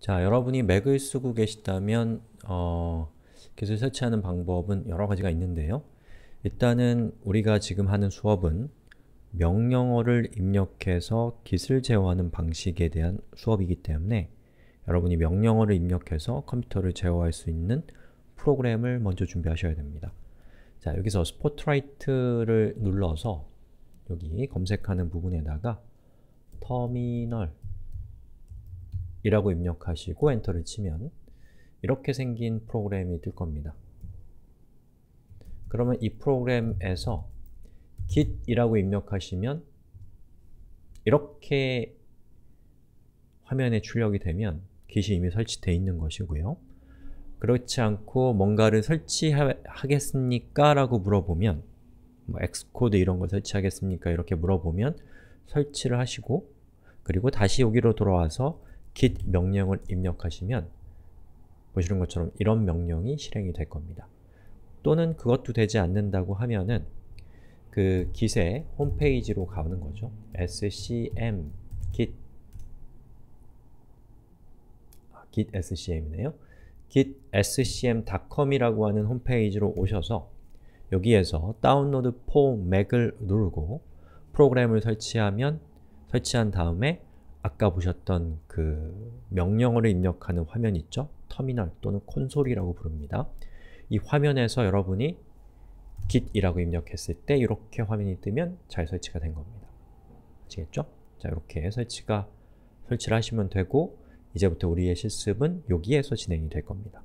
자, 여러분이 맥을 쓰고 계시다면 어, 기술 설치하는 방법은 여러 가지가 있는데요. 일단은 우리가 지금 하는 수업은 명령어를 입력해서 깃을 제어하는 방식에 대한 수업이기 때문에 여러분이 명령어를 입력해서 컴퓨터를 제어할 수 있는 프로그램을 먼저 준비하셔야 됩니다. 자, 여기서 스포트라이트를 눌러서 여기 검색하는 부분에다가 터미널 이라고 입력하시고 엔터를 치면 이렇게 생긴 프로그램이 뜰 겁니다. 그러면 이 프로그램에서 git이라고 입력하시면 이렇게 화면에 출력이 되면 git이 이미 설치되어 있는 것이고요. 그렇지 않고 뭔가를 설치하겠습니까? 라고 물어보면 뭐 엑스코드 이런 걸 설치하겠습니까? 이렇게 물어보면 설치를 하시고 그리고 다시 여기로 돌아와서 git 명령을 입력하시면 보시는 것처럼 이런 명령이 실행이 될 겁니다. 또는 그것도 되지 않는다고 하면은 그 git의 홈페이지로 가는 거죠. scm git git 아, scm이네요. git scm.com이라고 하는 홈페이지로 오셔서 여기에서 다운로드 포 맥을 누르고 프로그램을 설치하면 설치한 다음에 아까 보셨던 그 명령어를 입력하는 화면 있죠? 터미널 또는 콘솔이라고 부릅니다. 이 화면에서 여러분이 git이라고 입력했을 때 이렇게 화면이 뜨면 잘 설치가 된 겁니다. 아시겠죠? 자, 이렇게 설치가 설치를 하시면 되고 이제부터 우리의 실습은 여기에서 진행이 될 겁니다.